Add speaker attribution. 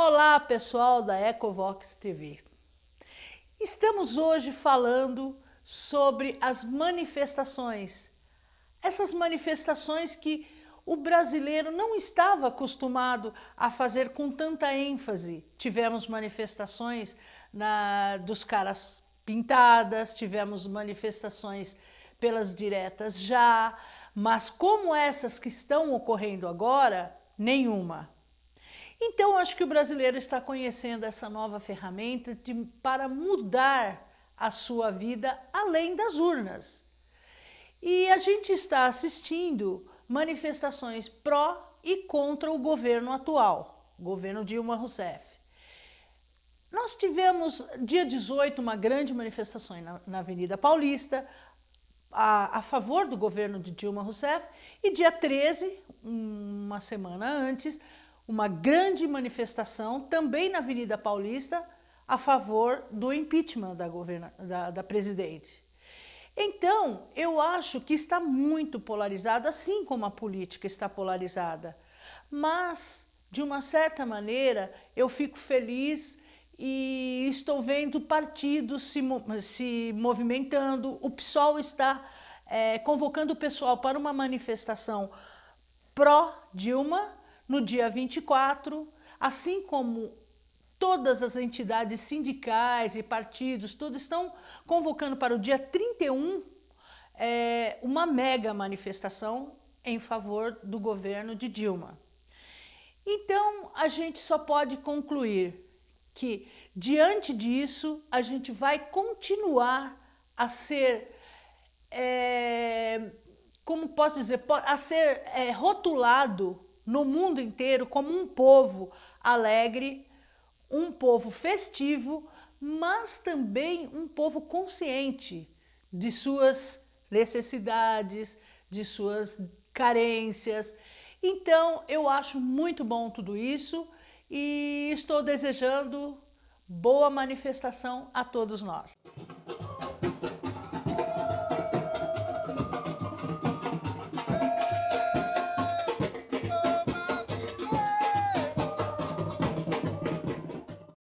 Speaker 1: Olá, pessoal da Ecovox TV. Estamos hoje falando sobre as manifestações. Essas manifestações que o brasileiro não estava acostumado a fazer com tanta ênfase. Tivemos manifestações na, dos caras pintadas, tivemos manifestações pelas diretas já, mas como essas que estão ocorrendo agora, nenhuma. Então, acho que o brasileiro está conhecendo essa nova ferramenta de, para mudar a sua vida além das urnas. E a gente está assistindo manifestações pró e contra o governo atual, governo Dilma Rousseff. Nós tivemos, dia 18, uma grande manifestação na, na Avenida Paulista, a, a, favor do governo de Dilma Rousseff, e dia 13, uma semana antes, uma grande manifestação também na Avenida Paulista a favor do impeachment da, governa, da, da presidente. Então, eu acho que está muito polarizada, assim como a política está polarizada. Mas, de uma certa maneira, eu fico feliz e estou vendo partidos se, se movimentando. O PSOL está é, convocando o pessoal para uma manifestação pró-Dilma no dia 24, assim como todas as entidades sindicais e partidos, todos estão convocando para o dia 31 é, uma mega manifestação em favor do governo de Dilma. Então, a gente só pode concluir que, diante disso, a gente vai continuar a ser, é, como posso dizer, a ser é, rotulado no mundo inteiro como um povo alegre, um povo festivo, mas também um povo consciente de suas necessidades, de suas carências. Então, eu acho muito bom tudo isso e estou desejando boa manifestação a todos nós.